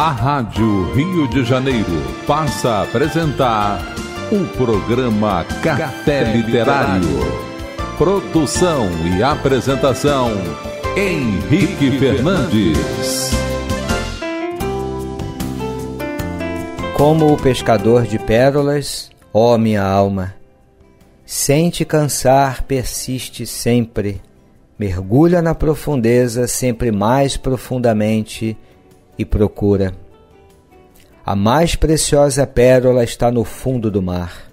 A Rádio Rio de Janeiro passa a apresentar o programa Café Literário. Produção e apresentação Henrique Fernandes. Como o pescador de pérolas, ó minha alma, sem te cansar persiste sempre, mergulha na profundeza sempre mais profundamente e procura. A mais preciosa pérola está no fundo do mar.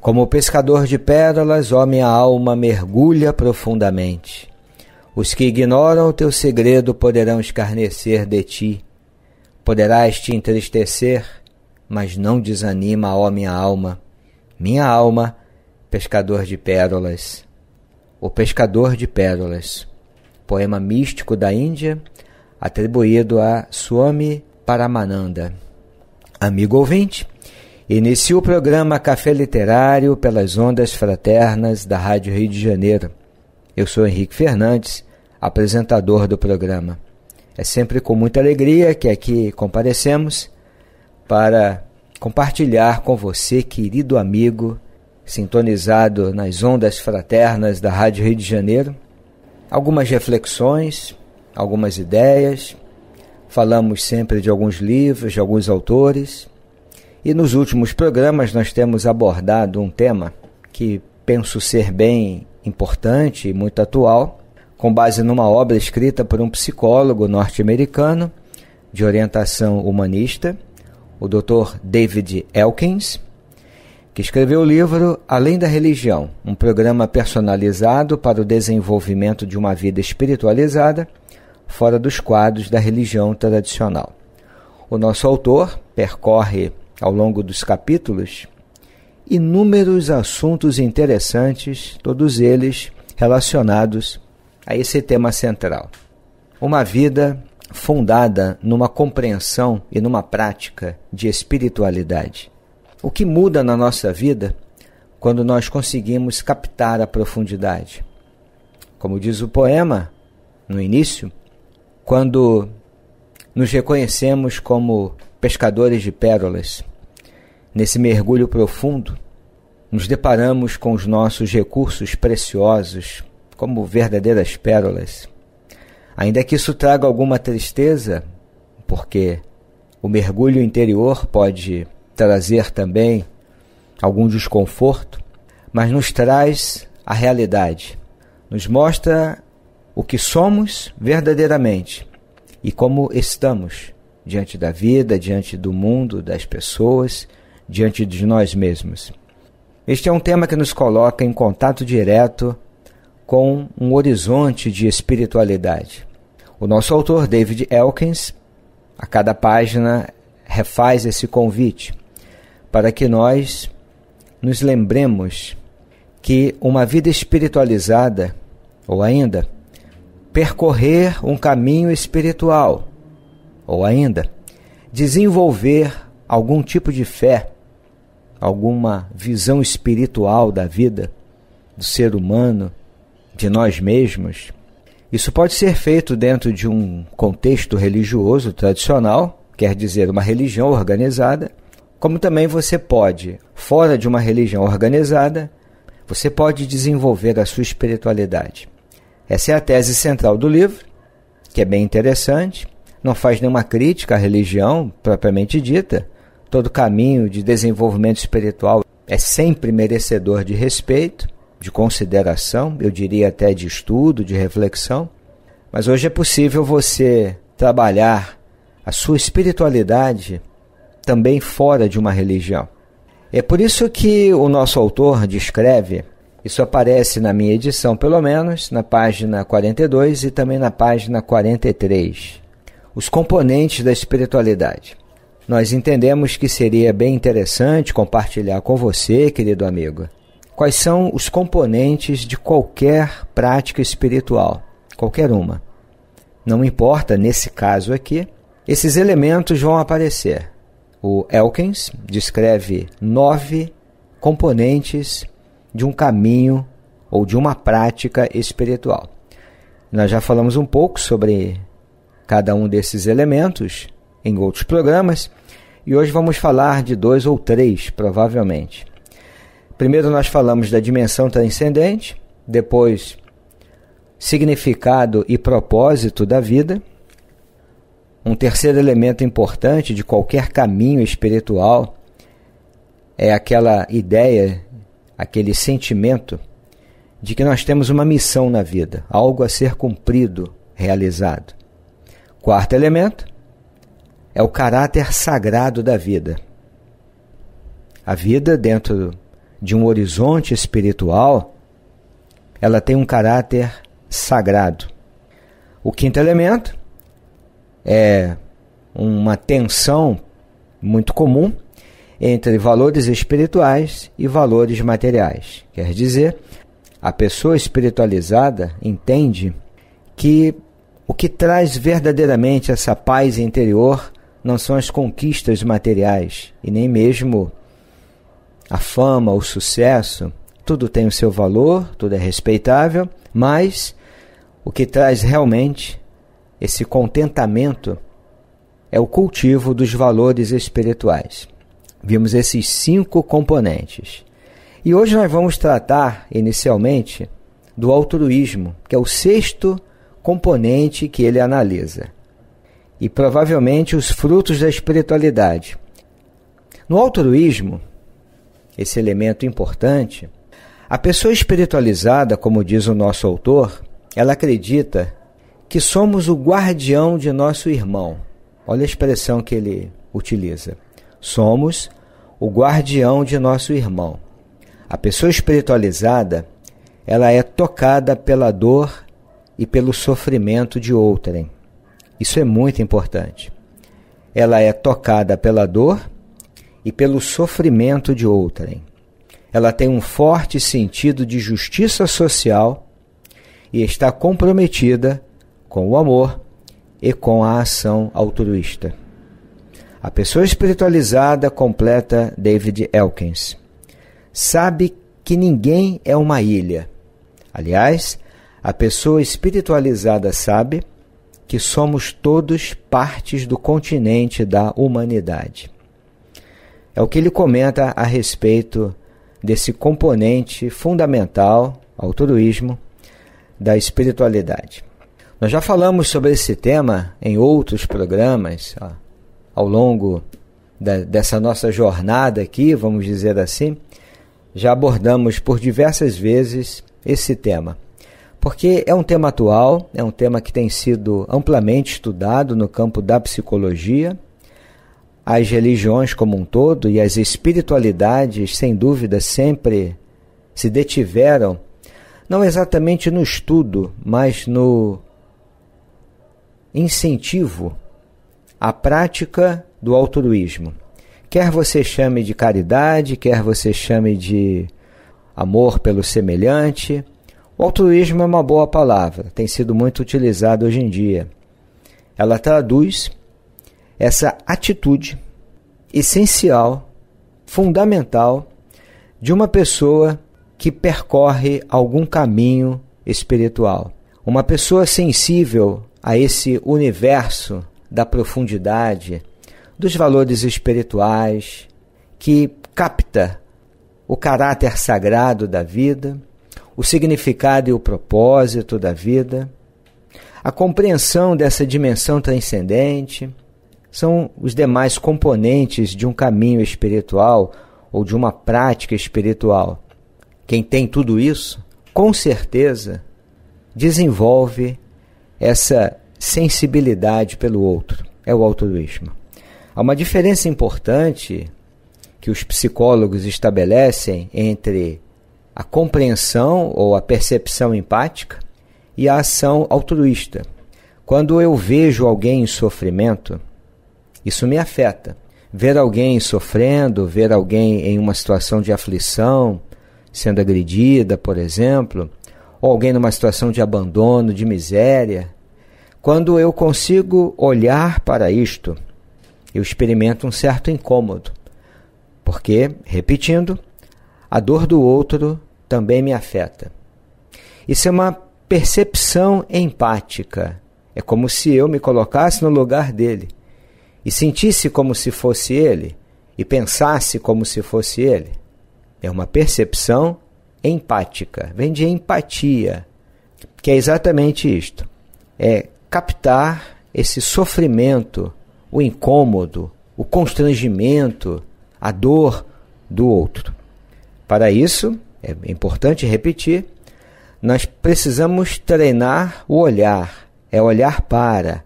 Como pescador de pérolas, ó minha alma, mergulha profundamente. Os que ignoram o teu segredo poderão escarnecer de ti. Poderás te entristecer, mas não desanima, ó minha alma. Minha alma, pescador de pérolas. O pescador de pérolas. Poema místico da Índia, atribuído a Swami Paramananda. Amigo ouvinte, inicia o programa Café Literário pelas ondas fraternas da Rádio Rio de Janeiro. Eu sou Henrique Fernandes, apresentador do programa. É sempre com muita alegria que aqui comparecemos para compartilhar com você, querido amigo, sintonizado nas ondas fraternas da Rádio Rio de Janeiro, algumas reflexões algumas ideias, falamos sempre de alguns livros, de alguns autores, e nos últimos programas nós temos abordado um tema que penso ser bem importante e muito atual, com base numa obra escrita por um psicólogo norte-americano de orientação humanista, o Dr. David Elkins, que escreveu o livro Além da Religião, um programa personalizado para o desenvolvimento de uma vida espiritualizada fora dos quadros da religião tradicional. O nosso autor percorre, ao longo dos capítulos, inúmeros assuntos interessantes, todos eles relacionados a esse tema central. Uma vida fundada numa compreensão e numa prática de espiritualidade. O que muda na nossa vida quando nós conseguimos captar a profundidade? Como diz o poema no início, quando nos reconhecemos como pescadores de pérolas. Nesse mergulho profundo, nos deparamos com os nossos recursos preciosos como verdadeiras pérolas. Ainda que isso traga alguma tristeza, porque o mergulho interior pode trazer também algum desconforto, mas nos traz a realidade, nos mostra o que somos verdadeiramente e como estamos diante da vida, diante do mundo, das pessoas, diante de nós mesmos. Este é um tema que nos coloca em contato direto com um horizonte de espiritualidade. O nosso autor, David Elkins, a cada página refaz esse convite para que nós nos lembremos que uma vida espiritualizada, ou ainda percorrer um caminho espiritual, ou ainda desenvolver algum tipo de fé, alguma visão espiritual da vida, do ser humano, de nós mesmos. Isso pode ser feito dentro de um contexto religioso tradicional, quer dizer, uma religião organizada, como também você pode, fora de uma religião organizada, você pode desenvolver a sua espiritualidade. Essa é a tese central do livro, que é bem interessante. Não faz nenhuma crítica à religião propriamente dita. Todo caminho de desenvolvimento espiritual é sempre merecedor de respeito, de consideração, eu diria até de estudo, de reflexão. Mas hoje é possível você trabalhar a sua espiritualidade também fora de uma religião. É por isso que o nosso autor descreve isso aparece na minha edição, pelo menos, na página 42 e também na página 43. Os componentes da espiritualidade. Nós entendemos que seria bem interessante compartilhar com você, querido amigo, quais são os componentes de qualquer prática espiritual, qualquer uma. Não importa, nesse caso aqui, esses elementos vão aparecer. O Elkins descreve nove componentes de um caminho ou de uma prática espiritual. Nós já falamos um pouco sobre cada um desses elementos em outros programas e hoje vamos falar de dois ou três, provavelmente. Primeiro, nós falamos da dimensão transcendente, depois, significado e propósito da vida. Um terceiro elemento importante de qualquer caminho espiritual é aquela ideia aquele sentimento de que nós temos uma missão na vida, algo a ser cumprido, realizado. Quarto elemento é o caráter sagrado da vida. A vida, dentro de um horizonte espiritual, ela tem um caráter sagrado. O quinto elemento é uma tensão muito comum entre valores espirituais e valores materiais. Quer dizer, a pessoa espiritualizada entende que o que traz verdadeiramente essa paz interior não são as conquistas materiais e nem mesmo a fama, o sucesso. Tudo tem o seu valor, tudo é respeitável, mas o que traz realmente esse contentamento é o cultivo dos valores espirituais. Vimos esses cinco componentes. E hoje nós vamos tratar, inicialmente, do altruísmo, que é o sexto componente que ele analisa. E provavelmente os frutos da espiritualidade. No altruísmo, esse elemento importante, a pessoa espiritualizada, como diz o nosso autor, ela acredita que somos o guardião de nosso irmão. Olha a expressão que ele utiliza. Somos o guardião de nosso irmão. A pessoa espiritualizada, ela é tocada pela dor e pelo sofrimento de outrem. Isso é muito importante. Ela é tocada pela dor e pelo sofrimento de outrem. Ela tem um forte sentido de justiça social e está comprometida com o amor e com a ação altruísta. A pessoa espiritualizada completa David Elkins. Sabe que ninguém é uma ilha. Aliás, a pessoa espiritualizada sabe que somos todos partes do continente da humanidade. É o que ele comenta a respeito desse componente fundamental ao turismo da espiritualidade. Nós já falamos sobre esse tema em outros programas, ó, ao longo da, dessa nossa jornada aqui, vamos dizer assim, já abordamos por diversas vezes esse tema. Porque é um tema atual, é um tema que tem sido amplamente estudado no campo da psicologia, as religiões como um todo e as espiritualidades, sem dúvida, sempre se detiveram, não exatamente no estudo, mas no incentivo a prática do altruísmo. Quer você chame de caridade, quer você chame de amor pelo semelhante, o altruísmo é uma boa palavra, tem sido muito utilizada hoje em dia. Ela traduz essa atitude essencial, fundamental, de uma pessoa que percorre algum caminho espiritual. Uma pessoa sensível a esse universo da profundidade, dos valores espirituais, que capta o caráter sagrado da vida, o significado e o propósito da vida, a compreensão dessa dimensão transcendente, são os demais componentes de um caminho espiritual ou de uma prática espiritual. Quem tem tudo isso, com certeza, desenvolve essa sensibilidade pelo outro. É o altruísmo. Há uma diferença importante que os psicólogos estabelecem entre a compreensão ou a percepção empática e a ação altruísta. Quando eu vejo alguém em sofrimento, isso me afeta. Ver alguém sofrendo, ver alguém em uma situação de aflição, sendo agredida, por exemplo, ou alguém numa situação de abandono, de miséria, quando eu consigo olhar para isto, eu experimento um certo incômodo, porque, repetindo, a dor do outro também me afeta. Isso é uma percepção empática. É como se eu me colocasse no lugar dele e sentisse como se fosse ele e pensasse como se fosse ele. É uma percepção empática, vem de empatia, que é exatamente isto. É captar esse sofrimento, o incômodo, o constrangimento, a dor do outro. Para isso, é importante repetir, nós precisamos treinar o olhar, é olhar para.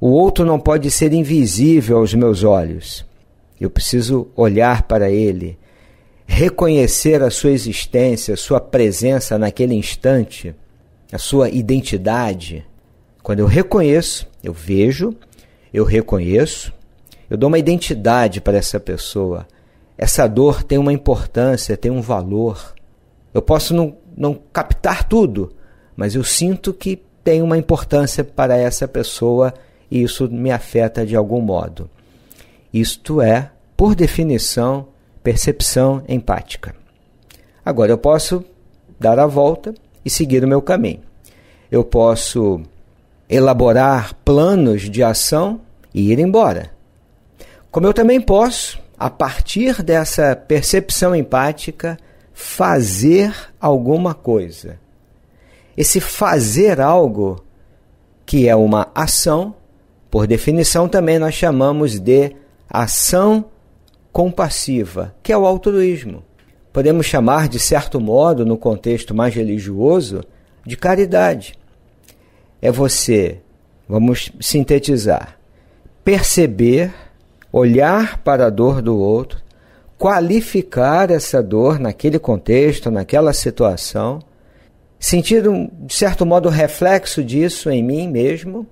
O outro não pode ser invisível aos meus olhos. Eu preciso olhar para ele, reconhecer a sua existência, a sua presença naquele instante, a sua identidade quando eu reconheço, eu vejo, eu reconheço, eu dou uma identidade para essa pessoa. Essa dor tem uma importância, tem um valor. Eu posso não, não captar tudo, mas eu sinto que tem uma importância para essa pessoa e isso me afeta de algum modo. Isto é, por definição, percepção empática. Agora eu posso dar a volta e seguir o meu caminho. Eu posso elaborar planos de ação e ir embora. Como eu também posso, a partir dessa percepção empática, fazer alguma coisa. Esse fazer algo, que é uma ação, por definição também nós chamamos de ação compassiva, que é o altruísmo. Podemos chamar, de certo modo, no contexto mais religioso, de caridade é você, vamos sintetizar, perceber, olhar para a dor do outro, qualificar essa dor naquele contexto, naquela situação, sentir um, de certo modo o reflexo disso em mim mesmo,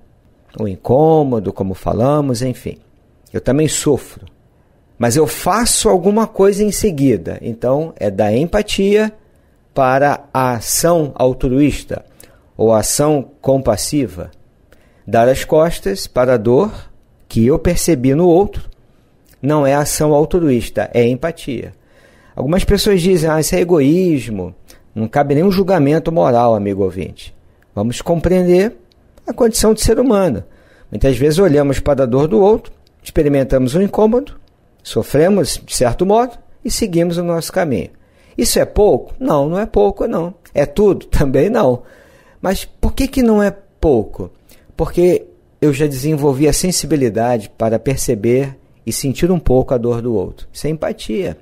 o incômodo, como falamos, enfim. Eu também sofro, mas eu faço alguma coisa em seguida. Então, é da empatia para a ação altruísta, ou ação compassiva, dar as costas para a dor que eu percebi no outro, não é ação altruísta, é empatia. Algumas pessoas dizem, ah, isso é egoísmo, não cabe nenhum julgamento moral, amigo ouvinte. Vamos compreender a condição de ser humano. Muitas vezes olhamos para a dor do outro, experimentamos um incômodo, sofremos de certo modo e seguimos o nosso caminho. Isso é pouco? Não, não é pouco, não. É tudo? Também não. Mas por que, que não é pouco? Porque eu já desenvolvi a sensibilidade para perceber e sentir um pouco a dor do outro. Isso é empatia.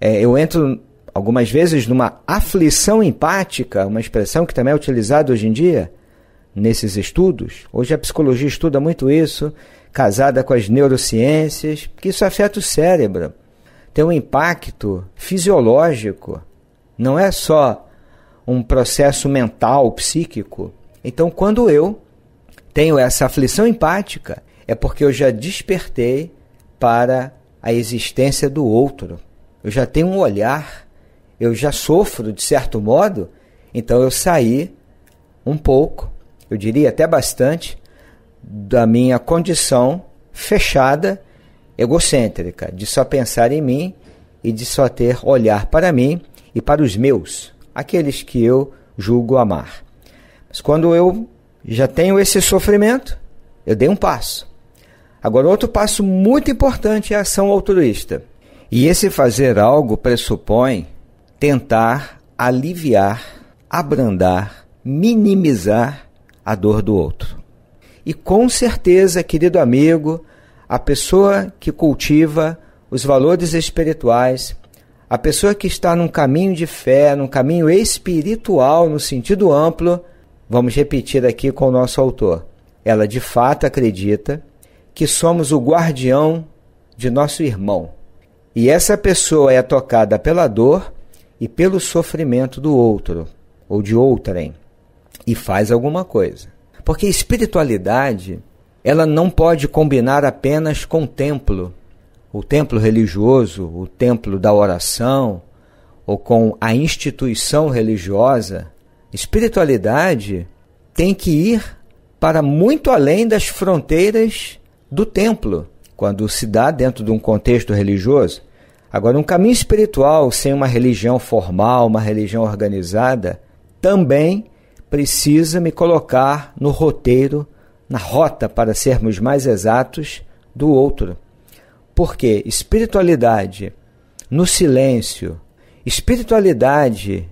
É, eu entro algumas vezes numa aflição empática, uma expressão que também é utilizada hoje em dia nesses estudos. Hoje a psicologia estuda muito isso, casada com as neurociências, que isso afeta o cérebro. Tem um impacto fisiológico. Não é só um processo mental, psíquico. Então, quando eu tenho essa aflição empática, é porque eu já despertei para a existência do outro. Eu já tenho um olhar, eu já sofro de certo modo, então eu saí um pouco, eu diria até bastante, da minha condição fechada, egocêntrica, de só pensar em mim e de só ter olhar para mim e para os meus aqueles que eu julgo amar. Mas quando eu já tenho esse sofrimento, eu dei um passo. Agora, outro passo muito importante é a ação altruísta. E esse fazer algo pressupõe tentar aliviar, abrandar, minimizar a dor do outro. E com certeza, querido amigo, a pessoa que cultiva os valores espirituais, a pessoa que está num caminho de fé, num caminho espiritual, no sentido amplo, vamos repetir aqui com o nosso autor, ela de fato acredita que somos o guardião de nosso irmão. E essa pessoa é tocada pela dor e pelo sofrimento do outro ou de outrem e faz alguma coisa. Porque espiritualidade, ela não pode combinar apenas com templo o templo religioso, o templo da oração, ou com a instituição religiosa, espiritualidade tem que ir para muito além das fronteiras do templo, quando se dá dentro de um contexto religioso. Agora, um caminho espiritual sem uma religião formal, uma religião organizada, também precisa me colocar no roteiro, na rota, para sermos mais exatos, do outro. Porque espiritualidade no silêncio, espiritualidade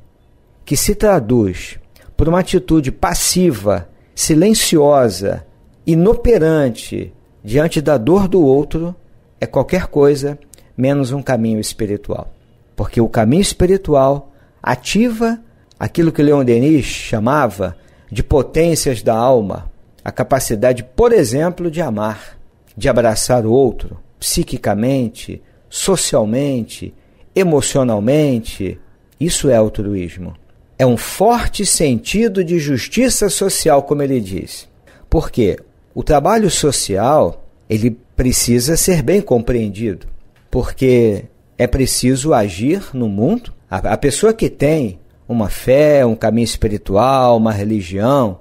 que se traduz por uma atitude passiva, silenciosa, inoperante diante da dor do outro, é qualquer coisa menos um caminho espiritual. Porque o caminho espiritual ativa aquilo que Leon Denis chamava de potências da alma, a capacidade, por exemplo, de amar, de abraçar o outro, psiquicamente, socialmente, emocionalmente. Isso é altruísmo. É um forte sentido de justiça social, como ele diz. Porque o trabalho social, ele precisa ser bem compreendido, porque é preciso agir no mundo. a pessoa que tem uma fé, um caminho espiritual, uma religião,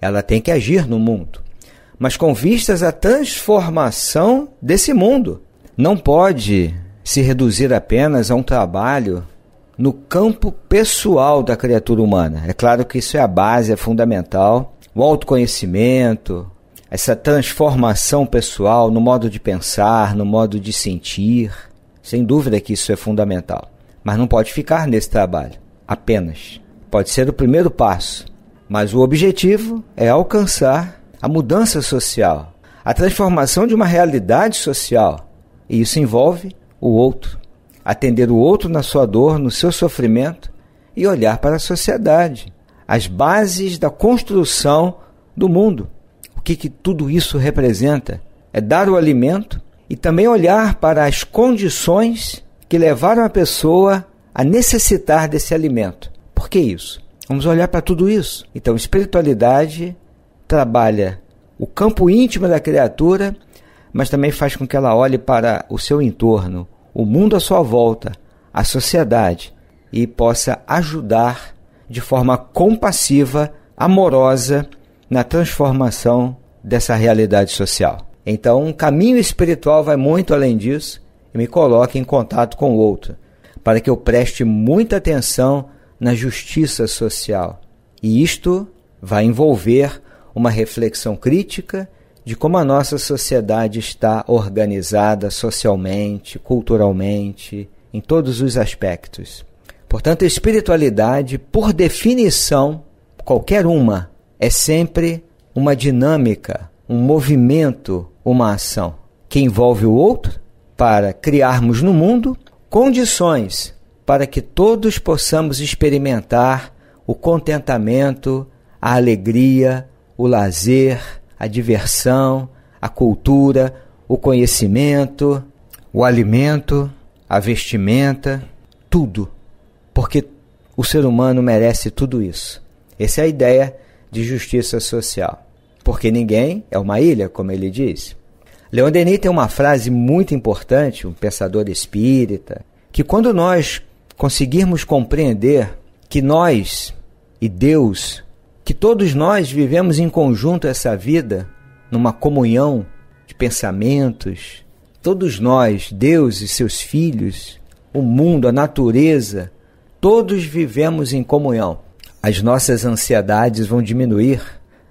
ela tem que agir no mundo mas com vistas à transformação desse mundo. Não pode se reduzir apenas a um trabalho no campo pessoal da criatura humana. É claro que isso é a base, é fundamental. O autoconhecimento, essa transformação pessoal no modo de pensar, no modo de sentir. Sem dúvida que isso é fundamental. Mas não pode ficar nesse trabalho apenas. Pode ser o primeiro passo, mas o objetivo é alcançar a mudança social, a transformação de uma realidade social. E isso envolve o outro, atender o outro na sua dor, no seu sofrimento e olhar para a sociedade, as bases da construção do mundo. O que, que tudo isso representa? É dar o alimento e também olhar para as condições que levaram a pessoa a necessitar desse alimento. Por que isso? Vamos olhar para tudo isso. Então, espiritualidade trabalha o campo íntimo da criatura, mas também faz com que ela olhe para o seu entorno, o mundo à sua volta, a sociedade, e possa ajudar de forma compassiva, amorosa, na transformação dessa realidade social. Então, um caminho espiritual vai muito além disso e me coloca em contato com o outro, para que eu preste muita atenção na justiça social. E isto vai envolver uma reflexão crítica de como a nossa sociedade está organizada socialmente, culturalmente, em todos os aspectos. Portanto, a espiritualidade, por definição, qualquer uma, é sempre uma dinâmica, um movimento, uma ação que envolve o outro para criarmos no mundo condições para que todos possamos experimentar o contentamento, a alegria, o lazer, a diversão, a cultura, o conhecimento, o alimento, a vestimenta, tudo. Porque o ser humano merece tudo isso. Essa é a ideia de justiça social. Porque ninguém é uma ilha, como ele diz. Leon Denis tem uma frase muito importante, um pensador espírita, que quando nós conseguirmos compreender que nós e Deus que todos nós vivemos em conjunto essa vida, numa comunhão de pensamentos. Todos nós, Deus e seus filhos, o mundo, a natureza, todos vivemos em comunhão. As nossas ansiedades vão diminuir,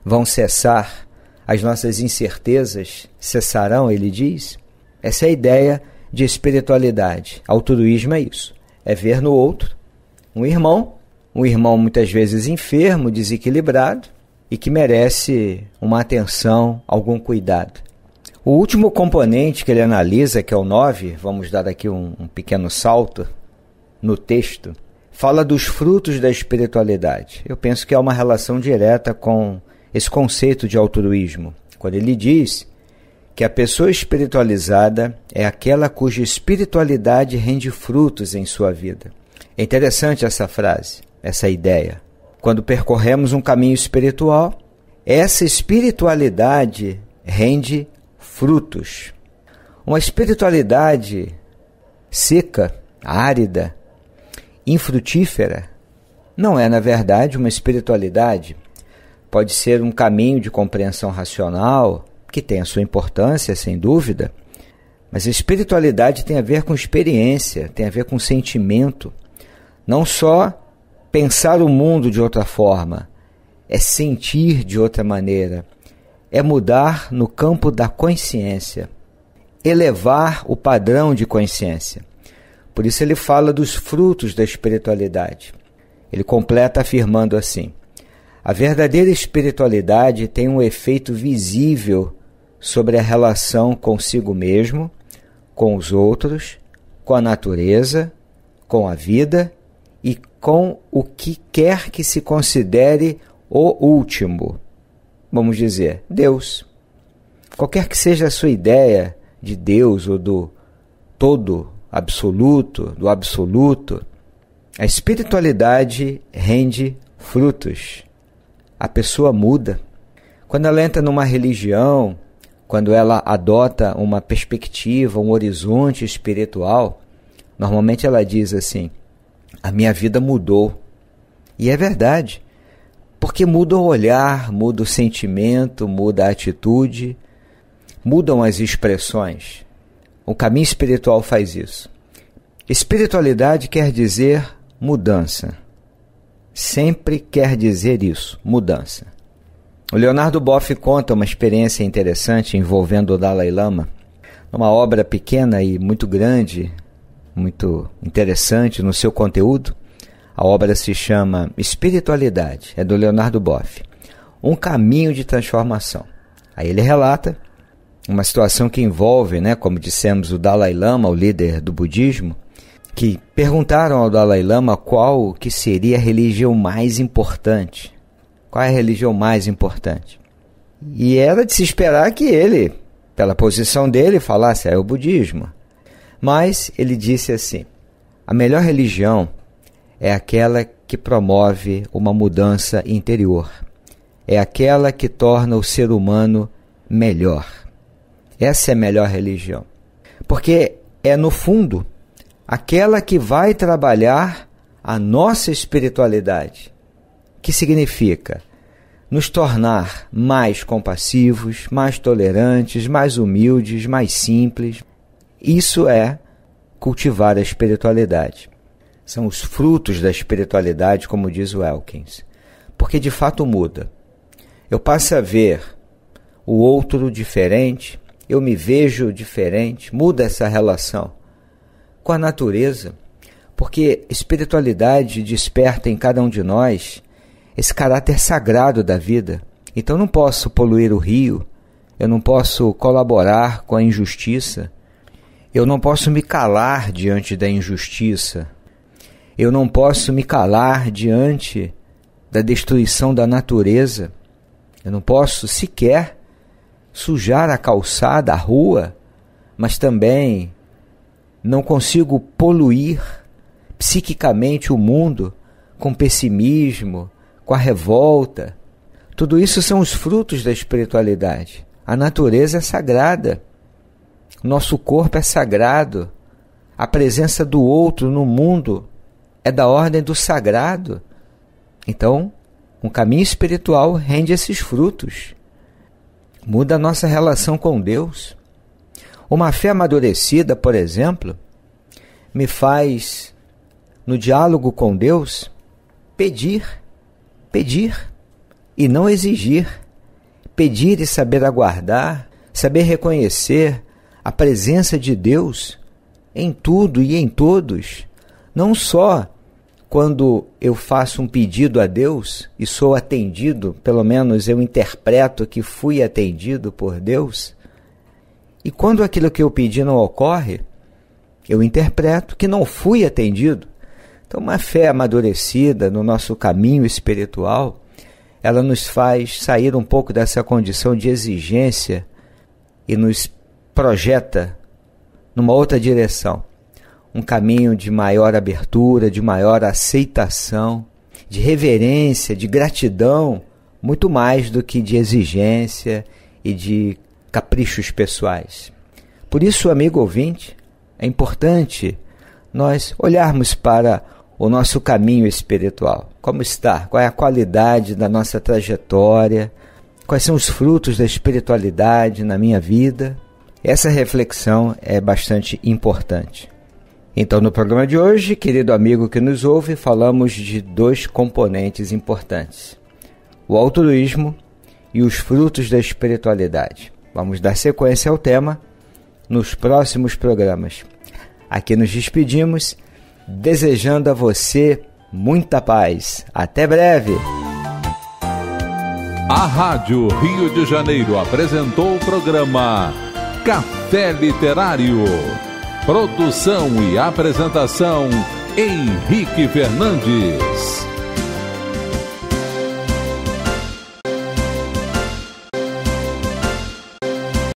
vão cessar, as nossas incertezas cessarão, ele diz. Essa é a ideia de espiritualidade. Altruísmo é isso: é ver no outro um irmão um irmão muitas vezes enfermo, desequilibrado e que merece uma atenção, algum cuidado. O último componente que ele analisa, que é o 9, vamos dar aqui um, um pequeno salto no texto, fala dos frutos da espiritualidade. Eu penso que há uma relação direta com esse conceito de altruísmo, quando ele diz que a pessoa espiritualizada é aquela cuja espiritualidade rende frutos em sua vida. É interessante essa frase essa ideia. Quando percorremos um caminho espiritual, essa espiritualidade rende frutos. Uma espiritualidade seca, árida, infrutífera, não é, na verdade, uma espiritualidade. Pode ser um caminho de compreensão racional, que tem a sua importância, sem dúvida, mas a espiritualidade tem a ver com experiência, tem a ver com sentimento, não só pensar o mundo de outra forma, é sentir de outra maneira, é mudar no campo da consciência, elevar o padrão de consciência. Por isso ele fala dos frutos da espiritualidade. Ele completa afirmando assim: a verdadeira espiritualidade tem um efeito visível sobre a relação consigo mesmo, com os outros, com a natureza, com a vida e com o que quer que se considere o último. Vamos dizer, Deus. Qualquer que seja a sua ideia de Deus ou do todo absoluto, do absoluto, a espiritualidade rende frutos. A pessoa muda. Quando ela entra numa religião, quando ela adota uma perspectiva, um horizonte espiritual, normalmente ela diz assim: a minha vida mudou. E é verdade, porque muda o olhar, muda o sentimento, muda a atitude, mudam as expressões. O caminho espiritual faz isso. Espiritualidade quer dizer mudança. Sempre quer dizer isso, mudança. O Leonardo Boff conta uma experiência interessante envolvendo o Dalai Lama. Uma obra pequena e muito grande muito interessante no seu conteúdo. A obra se chama Espiritualidade, é do Leonardo Boff. Um caminho de transformação. Aí ele relata uma situação que envolve, né, como dissemos, o Dalai Lama, o líder do budismo, que perguntaram ao Dalai Lama qual que seria a religião mais importante. Qual é a religião mais importante? E era de se esperar que ele, pela posição dele, falasse: ah, é o budismo. Mas ele disse assim: a melhor religião é aquela que promove uma mudança interior, é aquela que torna o ser humano melhor. Essa é a melhor religião, porque é, no fundo, aquela que vai trabalhar a nossa espiritualidade, que significa nos tornar mais compassivos, mais tolerantes, mais humildes, mais simples, isso é cultivar a espiritualidade. São os frutos da espiritualidade, como diz o Elkins. Porque de fato muda. Eu passo a ver o outro diferente, eu me vejo diferente, muda essa relação com a natureza, porque espiritualidade desperta em cada um de nós esse caráter sagrado da vida. Então não posso poluir o rio, eu não posso colaborar com a injustiça, eu não posso me calar diante da injustiça. Eu não posso me calar diante da destruição da natureza. Eu não posso sequer sujar a calçada, a rua, mas também não consigo poluir psiquicamente o mundo com pessimismo, com a revolta. Tudo isso são os frutos da espiritualidade. A natureza é sagrada. Nosso corpo é sagrado. A presença do outro no mundo é da ordem do sagrado. Então, um caminho espiritual rende esses frutos. Muda a nossa relação com Deus. Uma fé amadurecida, por exemplo, me faz, no diálogo com Deus, pedir, pedir e não exigir, pedir e saber aguardar, saber reconhecer, a presença de Deus em tudo e em todos, não só quando eu faço um pedido a Deus e sou atendido, pelo menos eu interpreto que fui atendido por Deus, e quando aquilo que eu pedi não ocorre, eu interpreto que não fui atendido. Então, uma fé amadurecida no nosso caminho espiritual, ela nos faz sair um pouco dessa condição de exigência e nos projeta numa outra direção, um caminho de maior abertura, de maior aceitação, de reverência, de gratidão, muito mais do que de exigência e de caprichos pessoais. Por isso, amigo ouvinte, é importante nós olharmos para o nosso caminho espiritual. Como está? Qual é a qualidade da nossa trajetória? Quais são os frutos da espiritualidade na minha vida? Essa reflexão é bastante importante. Então, no programa de hoje, querido amigo que nos ouve, falamos de dois componentes importantes: o altruísmo e os frutos da espiritualidade. Vamos dar sequência ao tema nos próximos programas. Aqui nos despedimos, desejando a você muita paz. Até breve! A Rádio Rio de Janeiro apresentou o programa Café Literário. Produção e apresentação Henrique Fernandes.